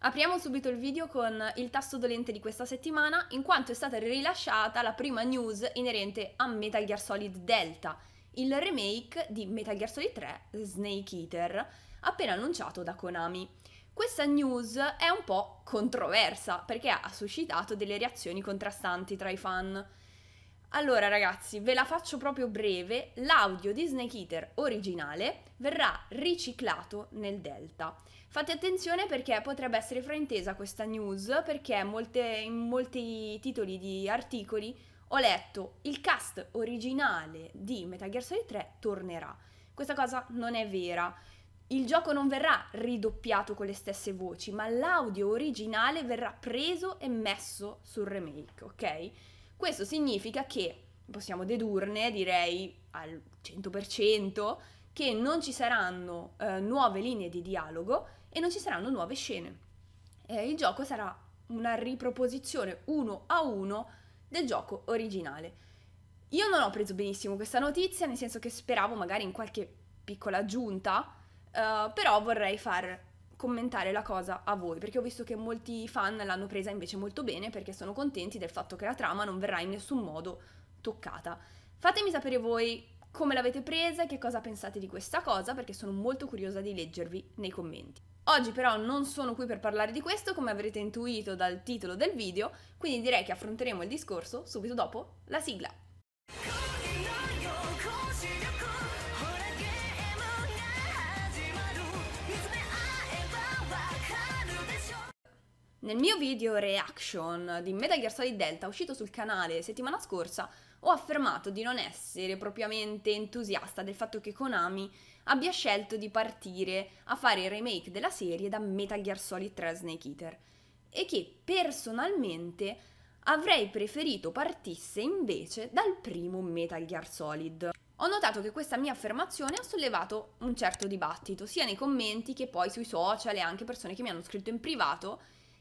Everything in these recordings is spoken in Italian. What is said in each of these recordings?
Apriamo subito il video con il tasto dolente di questa settimana, in quanto è stata rilasciata la prima news inerente a Metal Gear Solid Delta, il remake di Metal Gear Solid 3 Snake Eater, appena annunciato da Konami. Questa news è un po' controversa perché ha suscitato delle reazioni contrastanti tra i fan. Allora ragazzi, ve la faccio proprio breve, l'audio di Snake Eater originale verrà riciclato nel Delta. Fate attenzione perché potrebbe essere fraintesa questa news, perché molte, in molti titoli di articoli ho letto il cast originale di Metal Gear Solid 3 tornerà. Questa cosa non è vera. Il gioco non verrà ridoppiato con le stesse voci, ma l'audio originale verrà preso e messo sul remake, ok? Questo significa che possiamo dedurne, direi al 100%, che non ci saranno eh, nuove linee di dialogo e non ci saranno nuove scene. Eh, il gioco sarà una riproposizione uno a uno del gioco originale. Io non ho preso benissimo questa notizia, nel senso che speravo magari in qualche piccola aggiunta, eh, però vorrei far commentare la cosa a voi, perché ho visto che molti fan l'hanno presa invece molto bene perché sono contenti del fatto che la trama non verrà in nessun modo toccata. Fatemi sapere voi come l'avete presa e che cosa pensate di questa cosa, perché sono molto curiosa di leggervi nei commenti. Oggi però non sono qui per parlare di questo, come avrete intuito dal titolo del video, quindi direi che affronteremo il discorso subito dopo la sigla. Nel mio video reaction di Metal Gear Solid Delta uscito sul canale settimana scorsa ho affermato di non essere propriamente entusiasta del fatto che Konami abbia scelto di partire a fare il remake della serie da Metal Gear Solid 3 Snake Eater e che personalmente avrei preferito partisse invece dal primo Metal Gear Solid. Ho notato che questa mia affermazione ha sollevato un certo dibattito, sia nei commenti che poi sui social e anche persone che mi hanno scritto in privato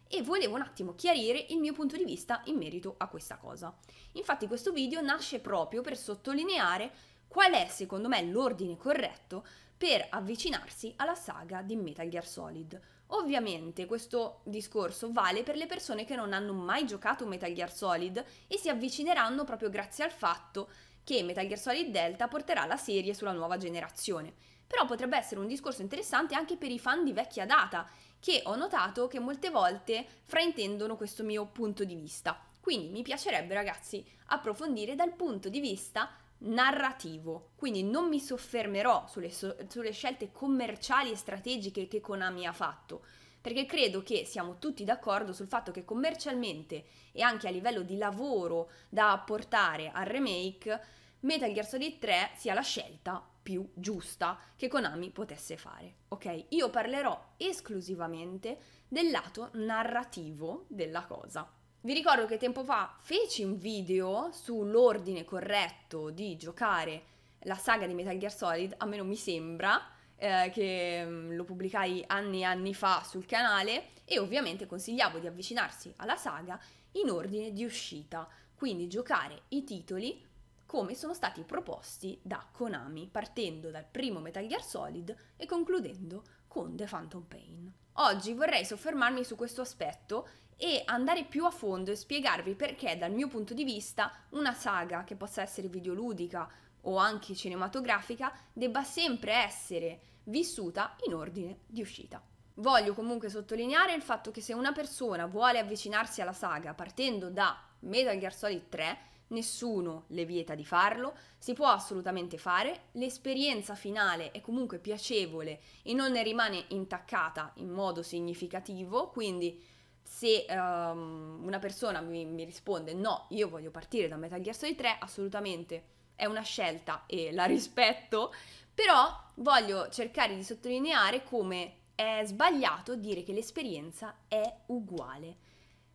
e volevo un attimo chiarire il mio punto di vista in merito a questa cosa. Infatti questo video nasce proprio per sottolineare qual è secondo me l'ordine corretto per avvicinarsi alla saga di Metal Gear Solid. Ovviamente questo discorso vale per le persone che non hanno mai giocato Metal Gear Solid e si avvicineranno proprio grazie al fatto che Metal Gear Solid Delta porterà la serie sulla nuova generazione. Però potrebbe essere un discorso interessante anche per i fan di vecchia data che ho notato che molte volte fraintendono questo mio punto di vista. Quindi mi piacerebbe ragazzi approfondire dal punto di vista narrativo, quindi non mi soffermerò sulle, so- sulle scelte commerciali e strategiche che Konami ha fatto, perché credo che siamo tutti d'accordo sul fatto che commercialmente e anche a livello di lavoro da apportare al remake, Metal Gear Solid 3 sia la scelta più giusta che Konami potesse fare. Ok? Io parlerò esclusivamente del lato narrativo della cosa. Vi ricordo che tempo fa feci un video sull'ordine corretto di giocare la saga di Metal Gear Solid, a meno mi sembra, eh, che mm, lo pubblicai anni e anni fa sul canale e ovviamente consigliavo di avvicinarsi alla saga in ordine di uscita, quindi giocare i titoli come sono stati proposti da Konami, partendo dal primo Metal Gear Solid e concludendo con The Phantom Pain. Oggi vorrei soffermarmi su questo aspetto e andare più a fondo e spiegarvi perché dal mio punto di vista una saga che possa essere videoludica o anche cinematografica debba sempre essere vissuta in ordine di uscita. Voglio comunque sottolineare il fatto che se una persona vuole avvicinarsi alla saga partendo da Metal Gear Solid 3 nessuno le vieta di farlo, si può assolutamente fare, l'esperienza finale è comunque piacevole e non ne rimane intaccata in modo significativo, quindi se um, una persona mi, mi, risponde no, io voglio partire da Metal Gear Solid 3, assolutamente è una scelta e la rispetto, però voglio cercare di sottolineare come è sbagliato dire che l'esperienza è uguale.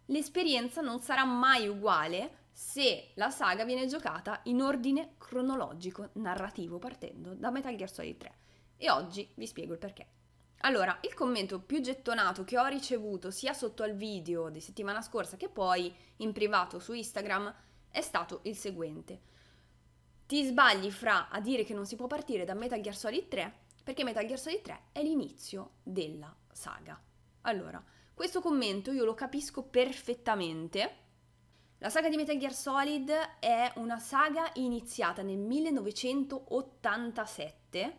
L'esperienza non sarà mai uguale se la saga viene giocata in ordine cronologico narrativo partendo da Metal Gear Solid 3. E oggi vi spiego il perché. Allora, il commento più gettonato che ho ricevuto sia sotto al video di settimana scorsa che poi in privato su Instagram è stato il seguente. Ti sbagli fra a dire che non si può partire da Metal Gear Solid 3 perché Metal Gear Solid 3 è l'inizio della saga. Allora, questo commento io lo capisco perfettamente la saga di Metal Gear Solid è una saga iniziata nel 1987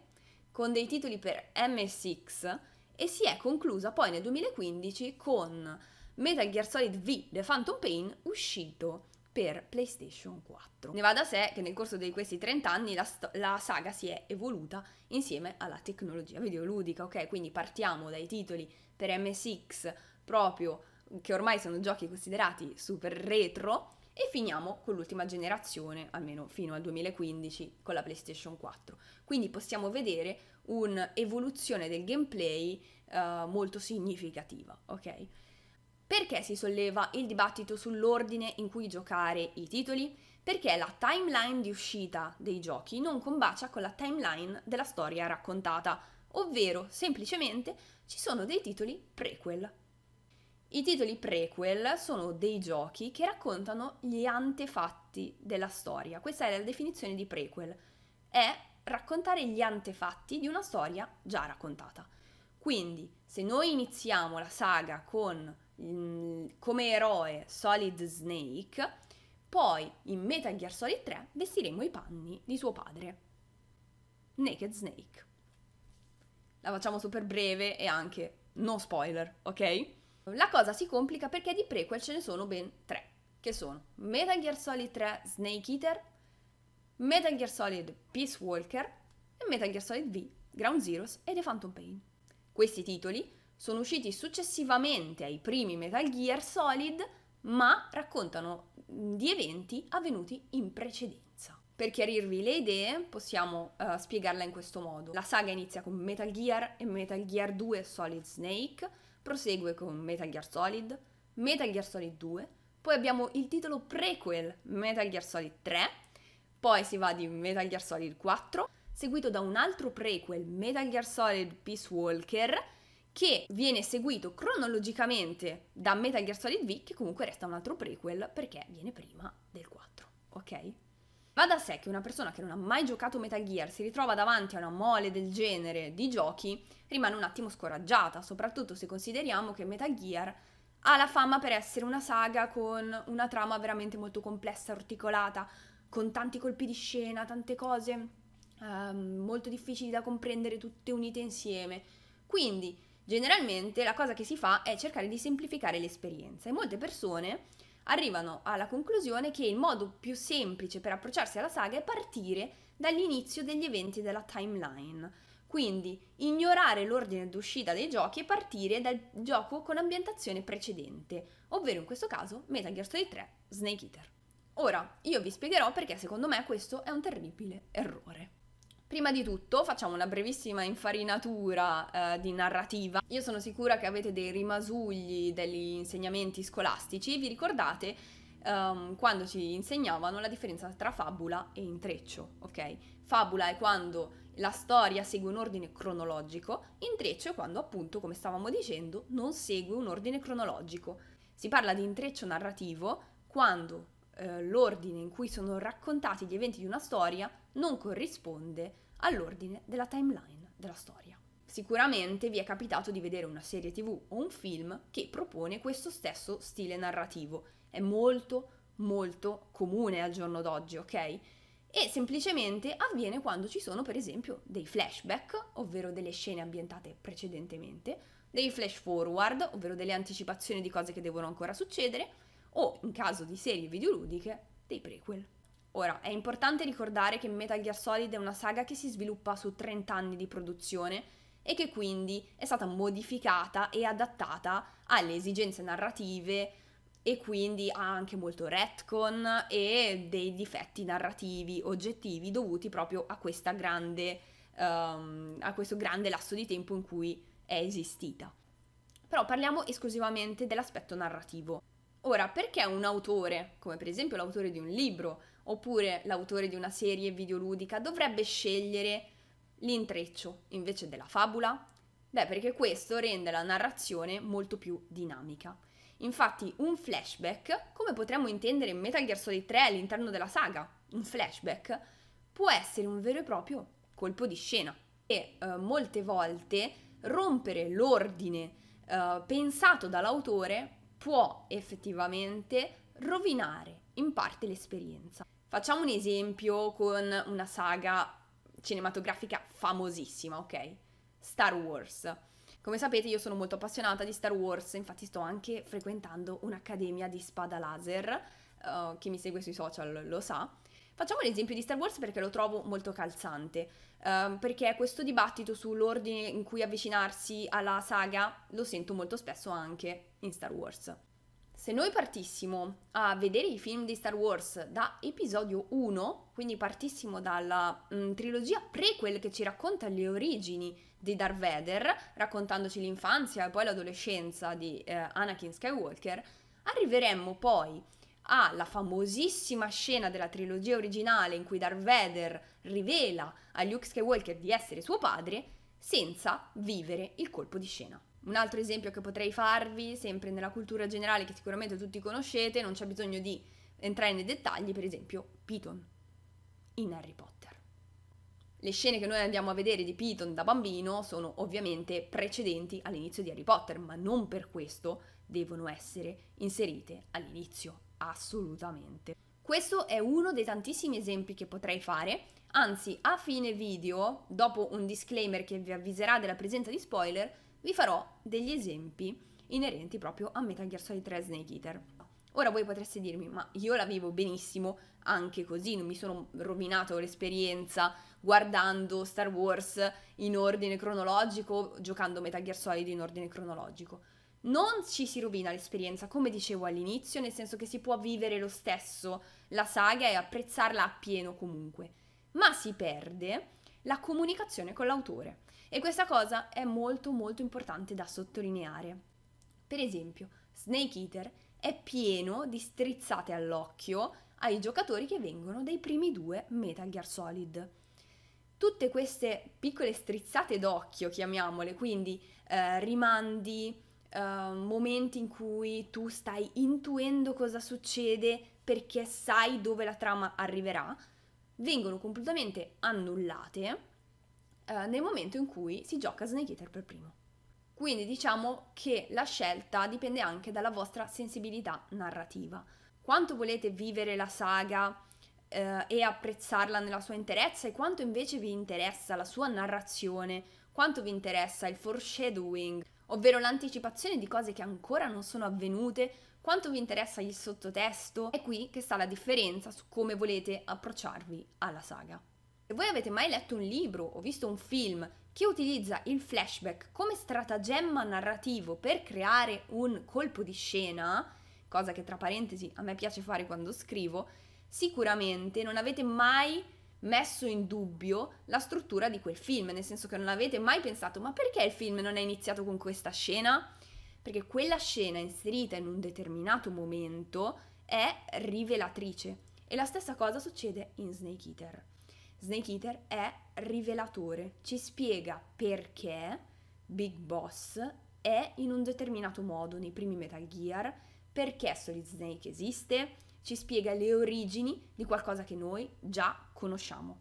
con dei titoli per MSX e si è conclusa poi nel 2015 con Metal Gear Solid V The Phantom Pain uscito per PlayStation 4. Ne va da sé che nel corso di questi 30 anni la, la, saga si è evoluta insieme alla tecnologia videoludica, ok? Quindi partiamo dai titoli per MSX proprio che ormai sono giochi considerati super retro, e finiamo con l'ultima generazione, almeno fino al 2015, con la PlayStation 4. Quindi possiamo vedere un'evoluzione del gameplay uh, molto significativa, ok? Perché si solleva il dibattito sull'ordine in cui giocare i titoli? Perché la timeline di uscita dei giochi non combacia con la timeline della storia raccontata, ovvero semplicemente ci sono dei titoli prequel i titoli prequel sono dei giochi che raccontano gli antefatti della storia. Questa è la definizione di prequel. È raccontare gli antefatti di una storia già raccontata. Quindi, se noi iniziamo la saga con mm, come eroe Solid Snake, poi in Metal Gear Solid 3 vestiremo i panni di suo padre, Naked Snake. La facciamo super breve e anche no spoiler, ok? La cosa si complica perché di prequel ce ne sono ben tre, che sono Metal Gear Solid 3 Snake Eater, Metal Gear Solid Peace Walker e Metal Gear Solid V Ground Zeroes e The Phantom Pain. Questi titoli sono usciti successivamente ai primi Metal Gear Solid, ma raccontano mm, di eventi avvenuti in precedenza. Per chiarirvi le idee possiamo uh, spiegarla in questo modo. La saga inizia con Metal Gear e Metal Gear 2 Solid Snake, prosegue con Metal Gear Solid, Metal Gear Solid 2, poi abbiamo il titolo prequel Metal Gear Solid 3, poi si va di Metal Gear Solid 4, seguito da un altro prequel Metal Gear Solid Peace Walker, che viene seguito cronologicamente da Metal Gear Solid V, che comunque resta un altro prequel perché viene prima del 4, ok? Va da sé che una persona che non ha mai giocato Metal Gear si ritrova davanti a una mole del genere di giochi, rimane un attimo scoraggiata, soprattutto se consideriamo che Metal Gear ha la fama per essere una saga con una trama veramente molto complessa, articolata, con tanti colpi di scena, tante cose um, molto difficili da comprendere tutte unite insieme. Quindi, generalmente la cosa che si fa è cercare di semplificare l'esperienza e molte persone arrivano alla conclusione che il modo più semplice per approcciarsi alla saga è partire dall'inizio degli eventi della timeline. Quindi ignorare l'ordine d'uscita dei giochi e partire dal gioco con ambientazione precedente, ovvero in questo caso Metal Gear Solid 3 Snake Eater. Ora, io vi spiegherò perché secondo me questo è un terribile errore. Prima di tutto facciamo una brevissima infarinatura eh, di narrativa. Io sono sicura che avete dei rimasugli degli insegnamenti scolastici, vi ricordate um, quando ci insegnavano la differenza tra fabula e intreccio, ok? Fabula è quando la storia segue un ordine cronologico, intreccio è quando appunto, come stavamo dicendo, non segue un ordine cronologico. Si parla di intreccio narrativo quando eh, l'ordine in cui sono raccontati gli eventi di una storia non corrisponde all'ordine della timeline della storia. Sicuramente vi è capitato di vedere una serie tv o un film che propone questo stesso stile narrativo. È molto, molto comune al giorno d'oggi, ok? E semplicemente avviene quando ci sono, per esempio, dei flashback, ovvero delle scene ambientate precedentemente, dei flash forward, ovvero delle anticipazioni di cose che devono ancora succedere, o, in caso di serie videoludiche, dei prequel. Ora, è importante ricordare che Metal Gear Solid è una saga che si sviluppa su 30 anni di produzione e che quindi è stata modificata e adattata alle esigenze narrative e quindi ha anche molto retcon e dei difetti narrativi oggettivi dovuti proprio a, grande, um, a questo grande lasso di tempo in cui è esistita. Però parliamo esclusivamente dell'aspetto narrativo. Ora, perché un autore, come per esempio l'autore di un libro, oppure l'autore di una serie videoludica, dovrebbe scegliere l'intreccio invece della fabula? Beh, perché questo rende la narrazione molto più dinamica. Infatti, un flashback, come potremmo intendere in Metal Gear Solid 3 all'interno della saga, un flashback può essere un vero e proprio colpo di scena e eh, molte volte rompere l'ordine eh, pensato dall'autore può effettivamente rovinare in parte l'esperienza. Facciamo un esempio con una saga cinematografica famosissima, ok? Star Wars. Come sapete io sono molto appassionata di Star Wars, infatti sto anche frequentando un'accademia di spada laser, uh, chi mi segue sui social lo sa. Facciamo l'esempio di Star Wars perché lo trovo molto calzante, ehm, perché questo dibattito sull'ordine in cui avvicinarsi alla saga lo sento molto spesso anche in Star Wars. Se noi partissimo a vedere i film di Star Wars da episodio 1, quindi partissimo dalla mh, mm, trilogia prequel che ci racconta le origini di Darth Vader, raccontandoci l'infanzia e poi l'adolescenza di eh, Anakin Skywalker, arriveremmo poi alla famosissima scena della trilogia originale in cui Darth Vader rivela a Luke Skywalker di essere suo padre senza vivere il colpo di scena. Un altro esempio che potrei farvi, sempre nella cultura generale che sicuramente tutti conoscete, non c'è bisogno di entrare nei dettagli, per esempio Piton in Harry Potter. Le scene che noi andiamo a vedere di Piton da bambino sono ovviamente precedenti all'inizio di Harry Potter, ma non per questo devono essere inserite all'inizio, assolutamente. Questo è uno dei tantissimi esempi che potrei fare, anzi a fine video, dopo un disclaimer che vi avviserà della presenza di spoiler, vi farò degli esempi inerenti proprio a Metal Gear Solid 3 Snake Eater. Ora voi potreste dirmi, ma io la vivo benissimo anche così, non mi sono rovinato l'esperienza guardando Star Wars in ordine cronologico, giocando Metal Gear Solid in ordine cronologico. Non ci si rovina l'esperienza, come dicevo all'inizio, nel senso che si può vivere lo stesso la saga e apprezzarla appieno comunque, ma si perde la comunicazione con l'autore e questa cosa è molto molto importante da sottolineare. Per esempio, Snake Eater è pieno di strizzate all'occhio ai giocatori che vengono dai primi due Metal Gear Solid. Tutte queste piccole strizzate d'occhio, chiamiamole, quindi eh, rimandi, Uh, momenti in cui tu stai intuendo cosa succede perché sai dove la trama arriverà, vengono completamente annullate eh, nel momento in cui si gioca Snake Eater per primo. Quindi diciamo che la scelta dipende anche dalla vostra sensibilità narrativa. Quanto volete vivere la saga eh, e apprezzarla nella sua interezza e quanto invece vi interessa la sua narrazione, quanto vi interessa il foreshadowing, ovvero l'anticipazione di cose che ancora non sono avvenute, quanto vi interessa il sottotesto, è qui che sta la differenza su come volete approcciarvi alla saga voi avete mai letto un libro o visto un film che utilizza il flashback come stratagemma narrativo per creare un colpo di scena, cosa che tra parentesi a me piace fare quando scrivo, sicuramente non avete mai messo in dubbio la struttura di quel film, nel senso che non avete mai pensato ma perché il film non è iniziato con questa scena? Perché quella scena inserita in un determinato momento è rivelatrice. E la stessa cosa succede in Snake Eater. Snake Eater è rivelatore, ci spiega perché Big Boss è in un determinato modo nei primi Metal Gear, perché Solid Snake esiste, ci spiega le origini di qualcosa che noi già conosciamo.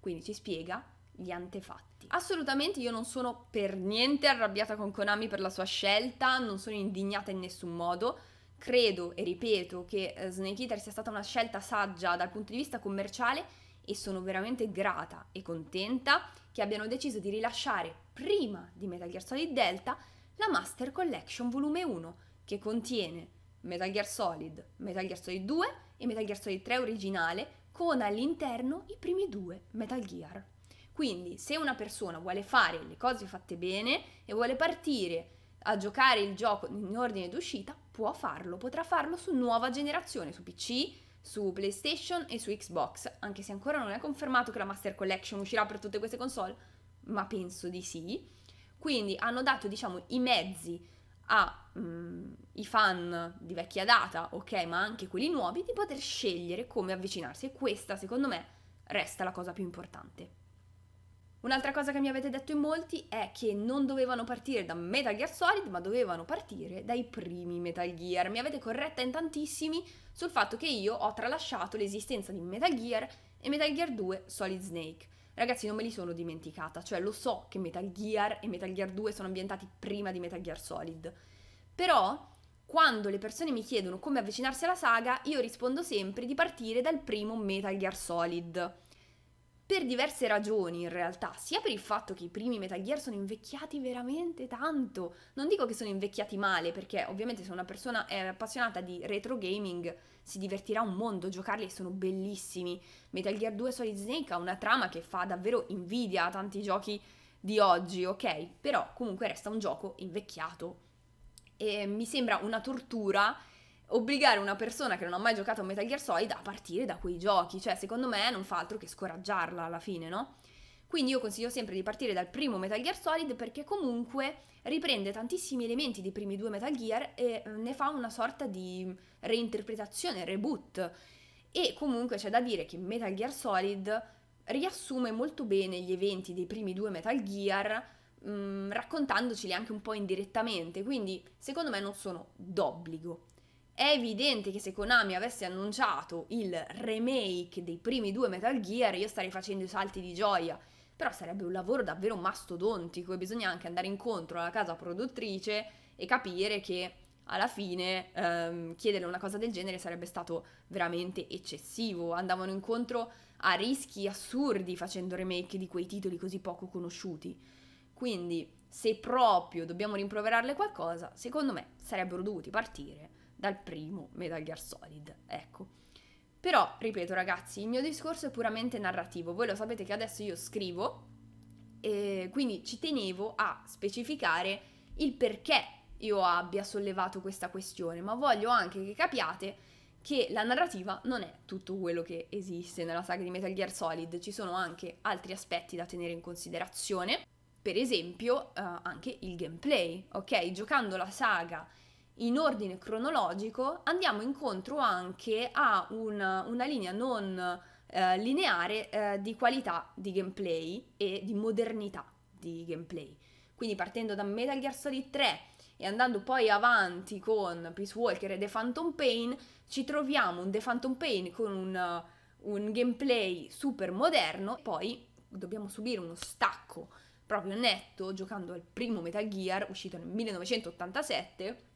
Quindi ci spiega gli antefatti. Assolutamente io non sono per niente arrabbiata con Konami per la sua scelta, non sono indignata in nessun modo. Credo e ripeto che eh, Snake Eater sia stata una scelta saggia dal punto di vista commerciale e sono veramente grata e contenta che abbiano deciso di rilasciare prima di Metal Gear Solid Delta la Master Collection Volume 1 che contiene Metal Gear Solid, Metal Gear Solid 2 e Metal Gear Solid 3 originale con all'interno i primi due Metal Gear. Quindi se una persona vuole fare le cose fatte bene e vuole partire a giocare il gioco in ordine d'uscita, può farlo, potrà farlo su nuova generazione, su PC, su PlayStation e su Xbox, anche se ancora non è confermato che la Master Collection uscirà per tutte queste console, ma penso di sì. Quindi hanno dato, diciamo, i mezzi ai mm, fan di vecchia data, ok, ma anche quelli nuovi, di poter scegliere come avvicinarsi e questa, secondo me, resta la cosa più importante. Un'altra cosa che mi avete detto in molti è che non dovevano partire da Metal Gear Solid, ma dovevano partire dai primi Metal Gear. Mi avete corretta in tantissimi sul fatto che io ho tralasciato l'esistenza di Metal Gear e Metal Gear 2 Solid Snake. Ragazzi, non me li sono dimenticata, cioè lo so che Metal Gear e Metal Gear 2 sono ambientati prima di Metal Gear Solid. Però quando le persone mi chiedono come avvicinarsi alla saga, io rispondo sempre di partire dal primo Metal Gear Solid per diverse ragioni in realtà, sia per il fatto che i primi Metal Gear sono invecchiati veramente tanto, non dico che sono invecchiati male, perché ovviamente se una persona è appassionata di retro gaming si divertirà un mondo, giocarli e sono bellissimi. Metal Gear 2 Solid Snake ha una trama che fa davvero invidia a tanti giochi di oggi, ok? Però comunque resta un gioco invecchiato. E mi sembra una tortura obbligare una persona che non ha mai giocato a Metal Gear Solid a partire da quei giochi, cioè secondo me non fa altro che scoraggiarla alla fine, no? Quindi io consiglio sempre di partire dal primo Metal Gear Solid perché comunque riprende tantissimi elementi dei primi due Metal Gear e eh, ne fa una sorta di reinterpretazione, reboot. E comunque c'è da dire che Metal Gear Solid riassume molto bene gli eventi dei primi due Metal Gear, mh, mm, raccontandoceli anche un po' indirettamente, quindi secondo me non sono d'obbligo. È evidente che se Konami avesse annunciato il remake dei primi due Metal Gear io starei facendo i salti di gioia, però sarebbe un lavoro davvero mastodontico e bisogna anche andare incontro alla casa produttrice e capire che alla fine ehm, chiedere una cosa del genere sarebbe stato veramente eccessivo, andavano incontro a rischi assurdi facendo remake di quei titoli così poco conosciuti. Quindi se proprio dobbiamo rimproverarle qualcosa, secondo me sarebbero dovuti partire dal primo Metal Gear Solid, ecco. Però, ripeto ragazzi, il mio discorso è puramente narrativo, voi lo sapete che adesso io scrivo, e quindi ci tenevo a specificare il perché io abbia sollevato questa questione, ma voglio anche che capiate che la narrativa non è tutto quello che esiste nella saga di Metal Gear Solid, ci sono anche altri aspetti da tenere in considerazione, per esempio eh, anche il gameplay, ok? Giocando la saga in ordine cronologico, andiamo incontro anche a una, una linea non eh, lineare eh, di qualità di gameplay e di modernità di gameplay. Quindi partendo da Metal Gear Solid 3 e andando poi avanti con Peace Walker e The Phantom Pain, ci troviamo un The Phantom Pain con un, un gameplay super moderno, poi dobbiamo subire uno stacco proprio netto giocando al primo Metal Gear uscito nel 1987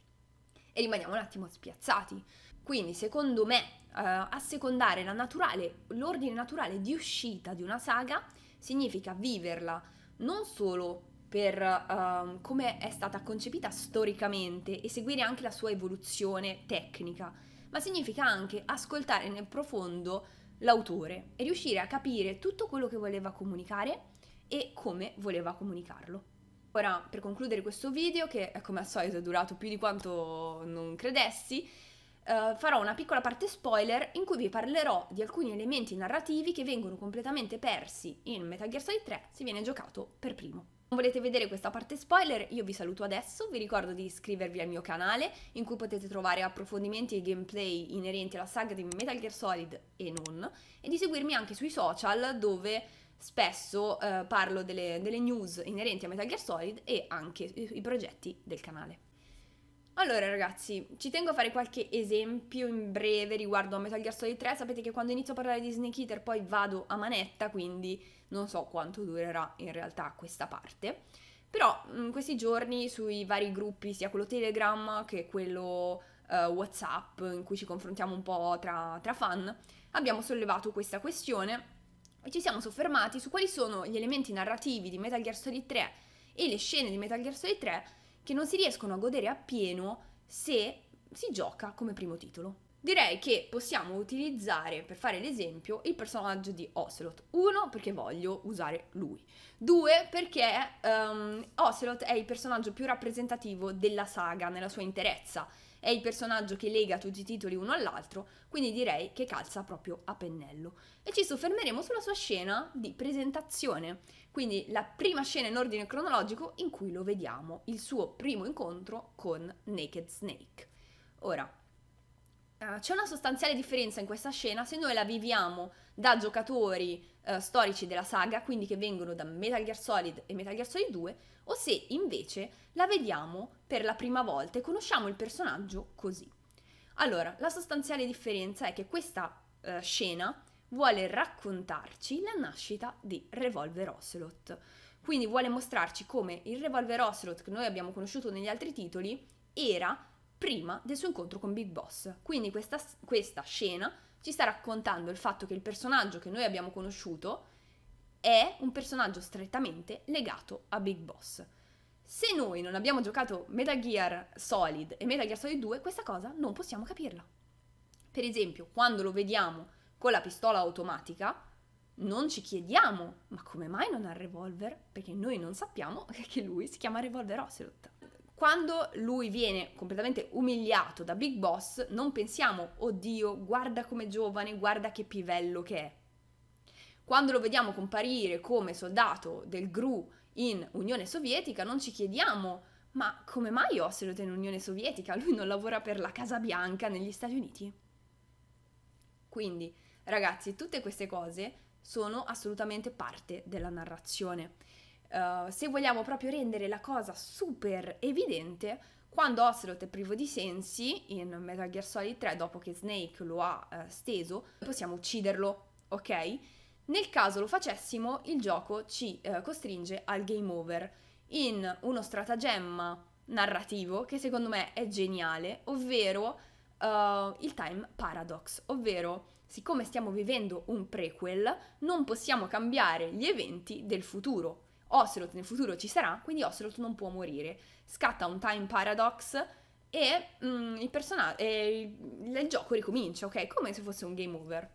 e rimaniamo un attimo spiazzati. Quindi, secondo me, eh, assecondare naturale, l'ordine naturale di uscita di una saga significa viverla non solo per eh, come è stata concepita storicamente e seguire anche la sua evoluzione tecnica, ma significa anche ascoltare nel profondo l'autore e riuscire a capire tutto quello che voleva comunicare e come voleva comunicarlo. Ora, per concludere questo video, che come al solito è durato più di quanto non credessi, eh, farò una piccola parte spoiler in cui vi parlerò di alcuni elementi narrativi che vengono completamente persi in Metal Gear Solid 3 se viene giocato per primo. Non volete vedere questa parte spoiler, io vi saluto adesso, vi ricordo di iscrivervi al mio canale in cui potete trovare approfondimenti e gameplay inerenti alla saga di Metal Gear Solid e non, e di seguirmi anche sui social dove spesso eh, parlo delle, delle news inerenti a Metal Gear Solid e anche i, i progetti del canale. Allora ragazzi, ci tengo a fare qualche esempio in breve riguardo a Metal Gear Solid 3, sapete che quando inizio a parlare di Snake Eater poi vado a manetta, quindi non so quanto durerà in realtà questa parte. Però in mm, questi giorni sui vari gruppi, sia quello Telegram che quello eh, Whatsapp, in cui ci confrontiamo un po' tra, tra fan, abbiamo sollevato questa questione e ci siamo soffermati su quali sono gli elementi narrativi di Metal Gear Solid 3 e le scene di Metal Gear Solid 3 che non si riescono a godere appieno se si gioca come primo titolo. Direi che possiamo utilizzare, per fare l'esempio, il personaggio di Ocelot. Uno, perché voglio usare lui. Due, perché um, Ocelot è il personaggio più rappresentativo della saga nella sua interezza è il personaggio che lega tutti i titoli uno all'altro, quindi direi che calza proprio a pennello. E ci soffermeremo sulla sua scena di presentazione, quindi la prima scena in ordine cronologico in cui lo vediamo, il suo primo incontro con Naked Snake. Ora, eh, c'è una sostanziale differenza in questa scena se noi la viviamo da giocatori eh, storici della saga, quindi che vengono da Metal Gear Solid e Metal Gear Solid 2, o se invece la vediamo per la prima volta e conosciamo il personaggio così. Allora, la sostanziale differenza è che questa eh, scena vuole raccontarci la nascita di Revolver Ocelot. Quindi vuole mostrarci come il Revolver Ocelot che noi abbiamo conosciuto negli altri titoli era prima del suo incontro con Big Boss. Quindi questa, questa scena ci sta raccontando il fatto che il personaggio che noi abbiamo conosciuto è un personaggio strettamente legato a Big Boss. Se noi non abbiamo giocato Metal Gear Solid e Metal Gear Solid 2, questa cosa non possiamo capirla. Per esempio, quando lo vediamo con la pistola automatica, non ci chiediamo ma come mai non ha il revolver? Perché noi non sappiamo che lui si chiama Revolver Ocelot. Quando lui viene completamente umiliato da Big Boss, non pensiamo, oddio, guarda come giovane, guarda che pivello che è. Quando lo vediamo comparire come soldato del GRU in Unione Sovietica, non ci chiediamo, ma come mai Osselot è in Unione Sovietica? Lui non lavora per la Casa Bianca negli Stati Uniti? Quindi, ragazzi, tutte queste cose sono assolutamente parte della narrazione eh, se vogliamo proprio rendere la cosa super evidente, quando Ocelot è privo di sensi in Metal Gear Solid 3, dopo che Snake lo ha uh, steso, possiamo ucciderlo, ok? Nel caso lo facessimo, il gioco ci uh, costringe al game over in uno stratagemma narrativo che secondo me è geniale, ovvero il time paradox, ovvero siccome stiamo vivendo un prequel, non possiamo cambiare gli eventi del futuro, Ocelot nel futuro ci sarà, quindi Ocelot non può morire. Scatta un time paradox e, mm, il, person- e il, il, gioco ricomincia, ok? Come se fosse un game over.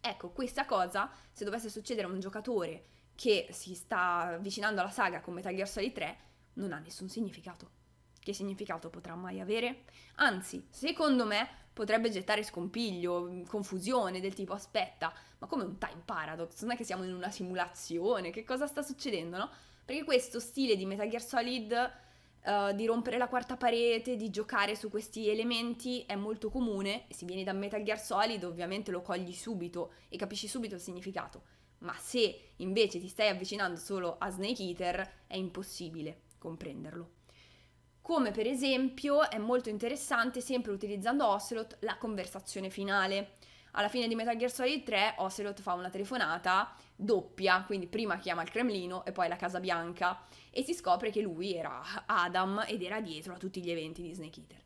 Ecco, questa cosa, se dovesse succedere a un giocatore che si sta avvicinando alla saga con Metal Gear Solid 3, non ha nessun significato. Che significato potrà mai avere? Anzi, secondo me potrebbe gettare scompiglio, mm, confusione del tipo aspetta, ma come un time paradox? Non è che siamo in una simulazione, che cosa sta succedendo, no? Perché questo stile di Metal Gear Solid Uh, di rompere la quarta parete, di giocare su questi elementi è molto comune. Se vieni da Metal Gear Solid, ovviamente lo cogli subito e capisci subito il significato. Ma se invece ti stai avvicinando solo a Snake Eater, è impossibile comprenderlo come per esempio è molto interessante, sempre utilizzando Ocelot, la conversazione finale. Alla fine di Metal Gear Solid 3 Ocelot fa una telefonata doppia, quindi prima chiama il Cremlino e poi la Casa Bianca e si scopre che lui era Adam ed era dietro a tutti gli eventi di Snake Eater.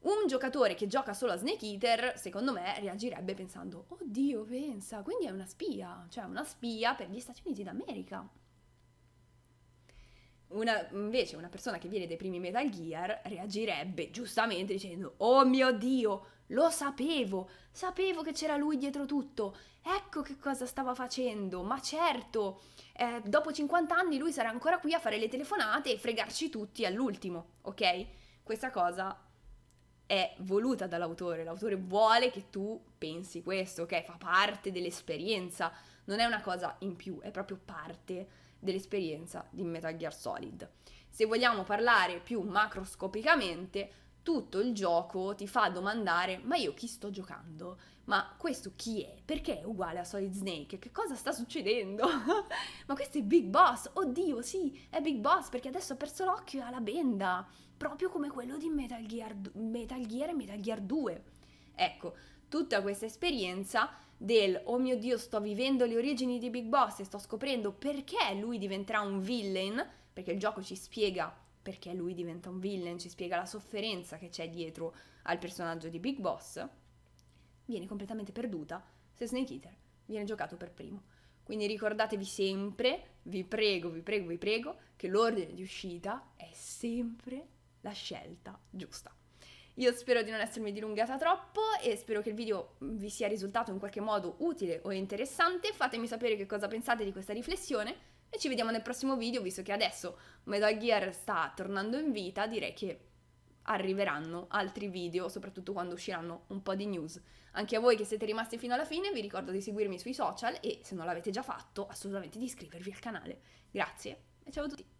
Un giocatore che gioca solo a Snake Eater, secondo me, reagirebbe pensando, oddio, pensa, quindi è una spia, cioè una spia per gli Stati Uniti d'America. Una, invece una persona che viene dai primi Metal Gear reagirebbe giustamente dicendo Oh mio Dio, lo sapevo, sapevo che c'era lui dietro tutto, ecco che cosa stava facendo, ma certo, eh, dopo 50 anni lui sarà ancora qui a fare le telefonate e fregarci tutti all'ultimo, ok? Questa cosa è voluta dall'autore, l'autore vuole che tu pensi questo, ok? Fa parte dell'esperienza, non è una cosa in più, è proprio parte dell'esperienza di Metal Gear Solid. Se vogliamo parlare più macroscopicamente, tutto il gioco ti fa domandare ma io chi sto giocando? Ma questo chi è? Perché è uguale a Solid Snake? Che cosa sta succedendo? ma questo è Big Boss? Oddio, sì, è Big Boss perché adesso ha perso l'occhio e ha la benda, proprio come quello di Metal Gear, Metal Gear e Metal Gear 2. Ecco, tutta questa esperienza del oh mio dio sto vivendo le origini di Big Boss e sto scoprendo perché lui diventerà un villain, perché il gioco ci spiega perché lui diventa un villain, ci spiega la sofferenza che c'è dietro al personaggio di Big Boss, viene completamente perduta se Snake Eater viene giocato per primo. Quindi ricordatevi sempre, vi prego, vi prego, vi prego, che l'ordine di uscita è sempre la scelta giusta. Io spero di non essermi dilungata troppo e spero che il video vi sia risultato in qualche modo utile o interessante. Fatemi sapere che cosa pensate di questa riflessione e ci vediamo nel prossimo video, visto che adesso Metal Gear sta tornando in vita, direi che arriveranno altri video, soprattutto quando usciranno un po' di news. Anche a voi che siete rimasti fino alla fine, vi ricordo di seguirmi sui social e se non l'avete già fatto, assolutamente di iscrivervi al canale. Grazie e ciao a tutti!